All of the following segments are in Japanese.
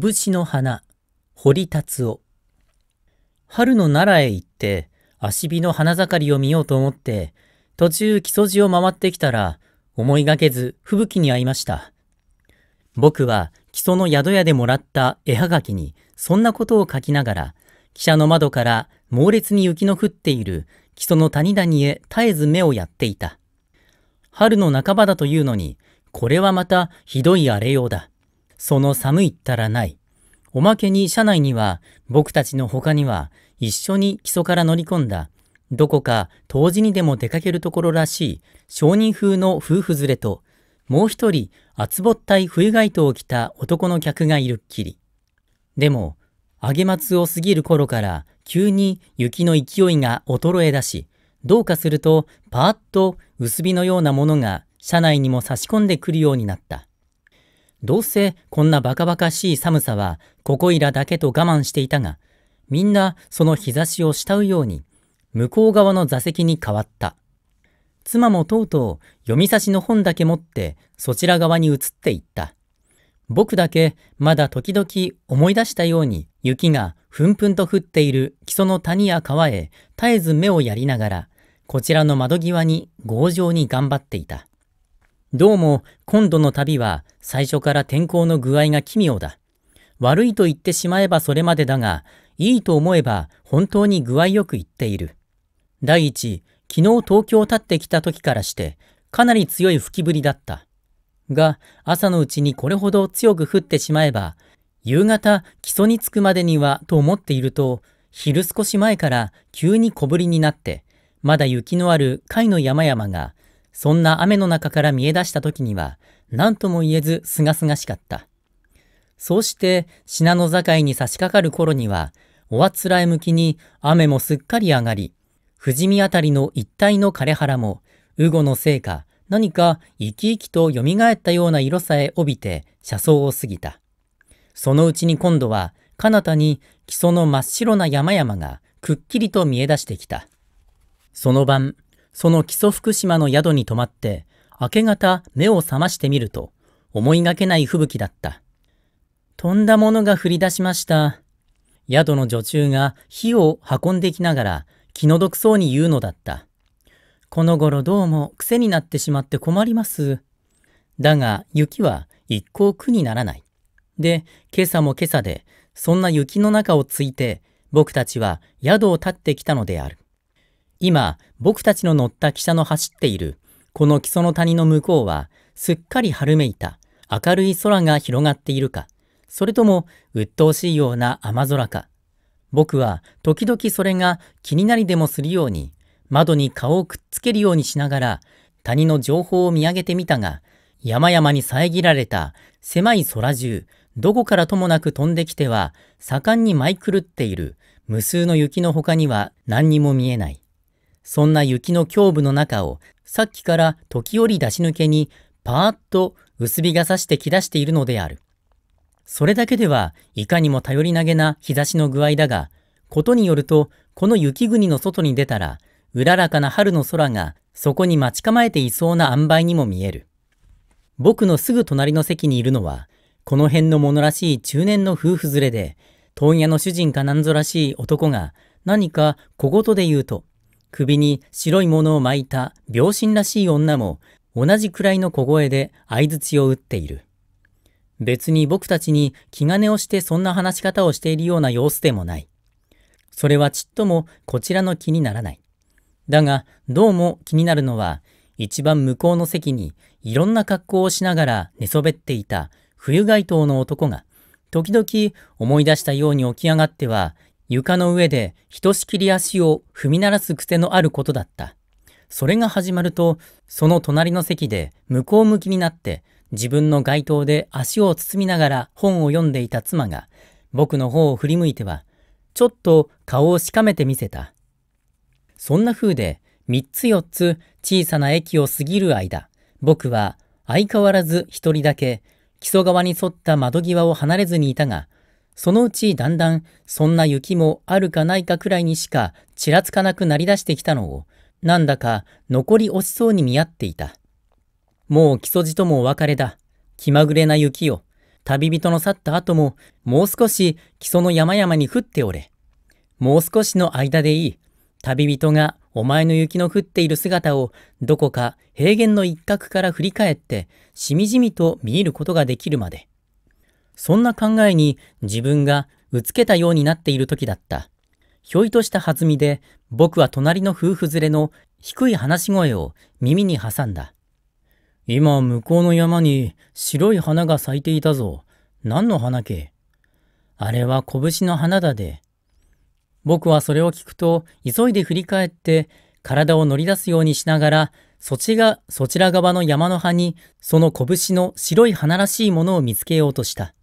拳の花、堀達夫。春の奈良へ行って、足火の花盛りを見ようと思って、途中木曽路を回ってきたら、思いがけず吹雪に会いました。僕は木曽の宿屋でもらった絵はがきに、そんなことを書きながら、汽車の窓から猛烈に雪の降っている木曽の谷々へ絶えず目をやっていた。春の半ばだというのに、これはまたひどい荒れようだ。その寒いったらない。おまけに車内には僕たちの他には一緒に基礎から乗り込んだどこか当時にでも出かけるところらしい商人風の夫婦連れともう一人厚ぼったい冬街灯を着た男の客がいるっきり。でも揚げ松を過ぎる頃から急に雪の勢いが衰えだしどうかするとパーッと薄火のようなものが車内にも差し込んでくるようになった。どうせこんなバカバカしい寒さはここいらだけと我慢していたが、みんなその日差しを慕うように、向こう側の座席に変わった。妻もとうとう読み差しの本だけ持ってそちら側に移っていった。僕だけまだ時々思い出したように雪がふんふんと降っている木曽の谷や川へ絶えず目をやりながら、こちらの窓際に強情に頑張っていた。どうも今度の旅は最初から天候の具合が奇妙だ。悪いと言ってしまえばそれまでだが、いいと思えば本当に具合よく言っている。第一、昨日東京を立ってきた時からして、かなり強い吹きぶりだった。が、朝のうちにこれほど強く降ってしまえば、夕方基礎に着くまでにはと思っていると、昼少し前から急に小ぶりになって、まだ雪のある貝の山々がそんな雨の中から見え出した時には、何とも言えず清々しかった。そうして、品の境に差し掛かる頃には、おあつらえ向きに雨もすっかり上がり、富士見辺りの一帯の枯れ原も、ウゴのせいか、何か生き生きと蘇ったような色さえ帯びて車窓を過ぎた。そのうちに今度は、彼方に木曽の真っ白な山々がくっきりと見え出してきた。その晩、その基礎福島の宿に泊まって、明け方目を覚ましてみると、思いがけない吹雪だった。とんだものが降り出しました。宿の女中が火を運んできながら気の毒そうに言うのだった。この頃どうも癖になってしまって困ります。だが雪は一向苦にならない。で、今朝も今朝で、そんな雪の中をついて僕たちは宿を立ってきたのである。今、僕たちの乗った汽車の走っている、この木曽の谷の向こうは、すっかり春めいた、明るい空が広がっているか、それとも、鬱陶しいような雨空か。僕は、時々それが気になりでもするように、窓に顔をくっつけるようにしながら、谷の情報を見上げてみたが、山々に遮られた狭い空中、どこからともなく飛んできては、盛んに舞い狂っている無数の雪の他には何にも見えない。そんな雪の胸部の中を、さっきから時折出し抜けに、パーッと薄日が差してきだしているのである。それだけでは、いかにも頼りなげな日差しの具合だが、ことによると、この雪国の外に出たら、うららかな春の空が、そこに待ち構えていそうな塩梅にも見える。僕のすぐ隣の席にいるのは、この辺のものらしい中年の夫婦連れで、問屋の主人かなんぞらしい男が、何か小言で言うと、首に白いものを巻いた病身らしい女も同じくらいの小声で相槌を打っている。別に僕たちに気兼ねをしてそんな話し方をしているような様子でもない。それはちっともこちらの気にならない。だが、どうも気になるのは、一番向こうの席にいろんな格好をしながら寝そべっていた冬街灯の男が、時々思い出したように起き上がっては、床の上でひとしきり足を踏み鳴らす癖のあることだった。それが始まると、その隣の席で向こう向きになって、自分の街灯で足を包みながら本を読んでいた妻が、僕の方を振り向いては、ちょっと顔をしかめてみせた。そんな風で、3つ4つ小さな駅を過ぎる間、僕は相変わらず一人だけ、木曽川に沿った窓際を離れずにいたが、そのうちだんだんそんな雪もあるかないかくらいにしかちらつかなくなりだしてきたのをなんだか残り惜しそうに見合っていた。もう木曽路ともお別れだ。気まぐれな雪よ。旅人の去った後ももう少し木曽の山々に降っておれ。もう少しの間でいい。旅人がお前の雪の降っている姿をどこか平原の一角から振り返ってしみじみと見入ることができるまで。そんな考えに自分がうつけたようになっている時だった。ひょいとした弾みで僕は隣の夫婦連れの低い話し声を耳に挟んだ。今向こうの山に白い花が咲いていたぞ。何の花けあれは拳の花だで。僕はそれを聞くと急いで振り返って体を乗り出すようにしながらそちがそちら側の山の葉にその拳の白い花らしいものを見つけようとした。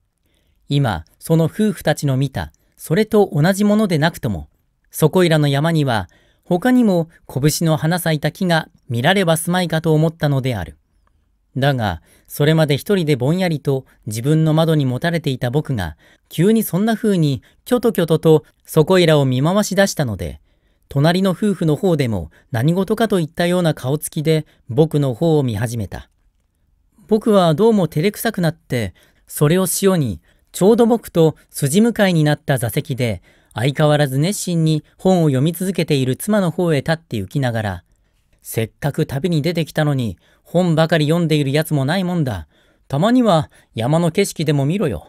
今、その夫婦たちの見た、それと同じものでなくとも、そこいらの山には、他にも拳の花咲いた木が見らればすまいかと思ったのである。だが、それまで一人でぼんやりと自分の窓に持たれていた僕が、急にそんな風にきょときょととそこいらを見回し出したので、隣の夫婦の方でも何事かといったような顔つきで僕の方を見始めた。僕はどうも照れくさくなって、それを塩にちょうど僕と筋向かいになった座席で、相変わらず熱心に本を読み続けている妻の方へ立って行きながら、せっかく旅に出てきたのに、本ばかり読んでいるやつもないもんだ。たまには山の景色でも見ろよ。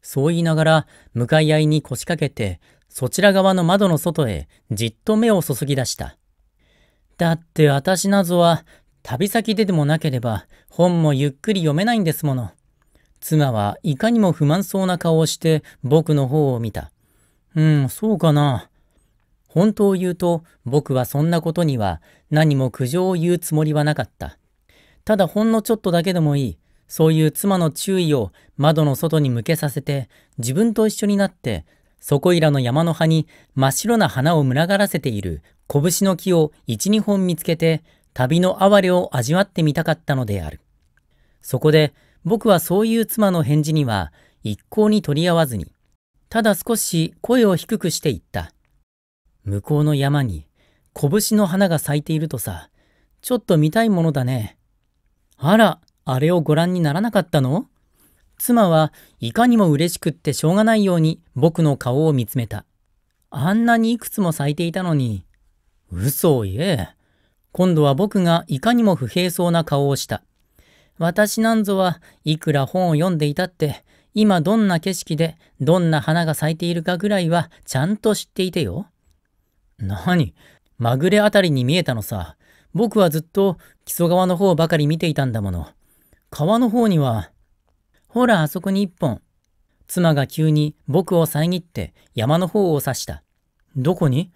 そう言いながら、向かい合いに腰掛けて、そちら側の窓の外へじっと目を注ぎ出した。だって私なぞは、旅先ででもなければ、本もゆっくり読めないんですもの。妻はいかにも不満そうな顔をして僕の方を見た。うん、そうかな。本当を言うと僕はそんなことには何も苦情を言うつもりはなかった。ただほんのちょっとだけでもいい。そういう妻の注意を窓の外に向けさせて自分と一緒になってそこいらの山の葉に真っ白な花を群がらせている拳の木を一、二本見つけて旅の哀れを味わってみたかったのである。そこで僕はそういう妻の返事には一向に取り合わずに、ただ少し声を低くしていった。向こうの山に拳の花が咲いているとさ、ちょっと見たいものだね。あら、あれをご覧にならなかったの妻はいかにも嬉しくってしょうがないように僕の顔を見つめた。あんなにいくつも咲いていたのに。嘘を言え。今度は僕がいかにも不平そうな顔をした。私なんぞはいくら本を読んでいたって、今どんな景色でどんな花が咲いているかぐらいはちゃんと知っていてよ。なにまぐれあたりに見えたのさ。僕はずっと木曽川の方ばかり見ていたんだもの。川の方には、ほらあそこに一本。妻が急に僕を遮って山の方を指した。どこに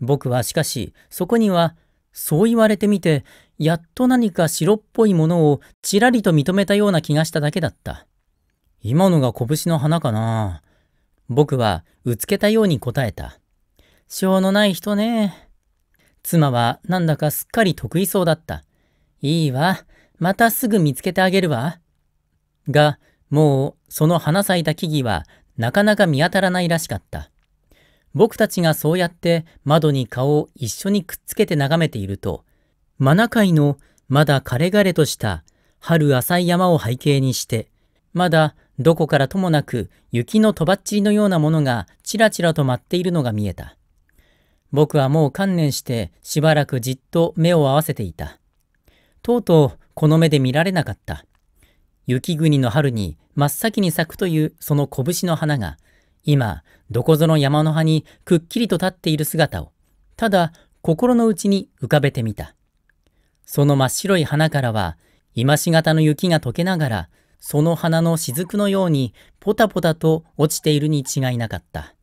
僕はしかし、そこには、そう言われてみて、やっと何か白っぽいものをちらりと認めたような気がしただけだった。今のが拳の花かな僕はうつけたように答えた。しょうのない人ね。妻はなんだかすっかり得意そうだった。いいわ。またすぐ見つけてあげるわ。が、もうその花咲いた木々はなかなか見当たらないらしかった。僕たちがそうやって窓に顔を一緒にくっつけて眺めていると、マナ海のまだ枯れ枯れとした春浅い山を背景にして、まだどこからともなく雪のとばっちりのようなものがちらちらと舞っているのが見えた。僕はもう観念してしばらくじっと目を合わせていた。とうとうこの目で見られなかった。雪国の春に真っ先に咲くというその拳の花が、今、どこぞの山の葉にくっきりと立っている姿を、ただ心の内に浮かべてみた。その真っ白い花からは、今し形の雪が溶けながら、その花の雫のようにポタポタと落ちているに違いなかった。